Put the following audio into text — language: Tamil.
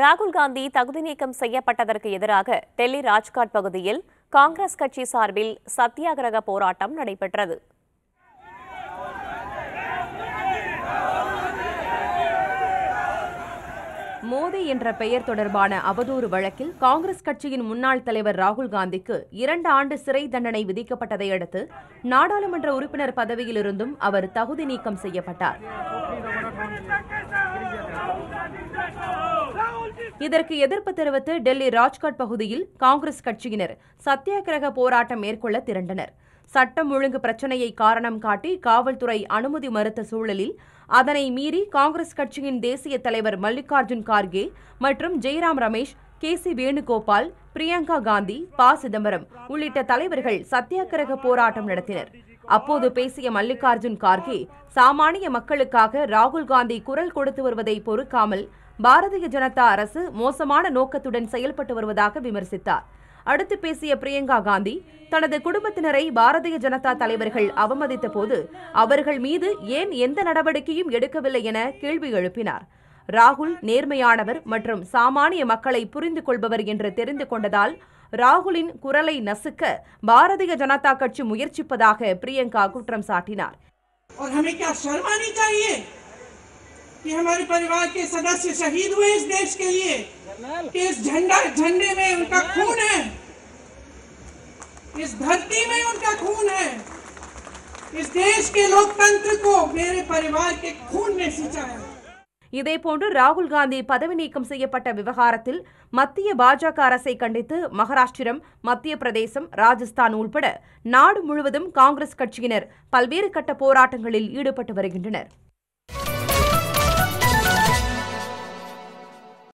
ராகுல் காந்தி தகுதி நீக்கம் செய்யப்பட்டதற்கு எதிராக டெல்லி ராஜ்காட் பகுதியில் காங்கிரஸ் கட்சி சார்பில் சத்தியாகிரக போராட்டம் நடைபெற்றது மோடி என்ற பெயர் தொடர்பான அவதூறு வழக்கில் காங்கிரஸ் கட்சியின் முன்னாள் தலைவர் ராகுல் காந்திக்கு இரண்டு ஆண்டு சிறை தண்டனை விதிக்கப்பட்டதை அடுத்து நாடாளுமன்ற உறுப்பினர் பதவியிலிருந்தும் அவர் தகுதி நீக்கம் செய்யப்பட்டார் இதற்கு எதிர்ப்பு தெரிவித்து டெல்லி ராஜ்காட் பகுதியில் காங்கிரஸ் கட்சியினர் சத்தியாகிரக போராட்டம் மேற்கொள்ள திரண்டனர் சட்டம் ஒழுங்கு பிரச்சினையை காரணம் காட்டி காவல்துறை அனுமதி மறுத்த சூழலில் அதனை மீறி காங்கிரஸ் கட்சியின் தேசிய தலைவர் மல்லிகார்ஜுன் கார்கே மற்றும் Jairam Ramesh K C Venugopal Priyanka Gandhi P Chidambaram உள்ளிட்ட தலைவர்கள் சத்தியாகிரக போராட்டம் நடத்தினர் அப்போது பேசிய மல்லிகார்ஜுன் கார்கே சாமானிய மக்களுக்காக ராகுல் காந்தி குரல் கொடுத்து வருவதை பொறுக்காமல் பாரதிய ஜனதா அரசு மோசமான நோக்கத்துடன் செயல்பட்டு வருவதாக விமர்சித்தார் அடுத்து பேசிய பிரியங்கா காந்தி தனது குடும்பத்தினரை பாரதிய ஜனதா தலைவர்கள் அவமதித்த போது அவர்கள் மீது ஏன் எந்த நடவடிக்கையும் எடுக்கவில்லை என கேள்வி எழுப்பினார் राहुल நேர்மையானவர் மற்றும் சாமானிய மக்களை புரிந்து கொள்பவர் என்று தெரிந்து கொண்டதால் ராகுலின் குரலை நசுக்க और हमें क्या शर्म आनी चाहिए कि हमारे परिवार के सदस्य शहीद हुए इस देश के लिए कि इस झंडा झंडे में उनका खून है इस धरती में उनका खून है इस देश के लोकतंत्र को मेरे परिवार के खून में सींचा இதேபோன்று ராகுல் காந்தி பதவி நீக்கம் செய்யப்பட்ட விவகாரத்தில் மத்திய பாஜக அரசை கண்டித்து மகாராஷ்டிரம் மத்திய பிரதேசம் ராஜஸ்தான் உள்பட நாடு முழுவதும் காங்கிரஸ் கட்சியினர் பல்வேறு கட்ட போராட்டங்களில் ஈடுபட்டு வருகின்றனர்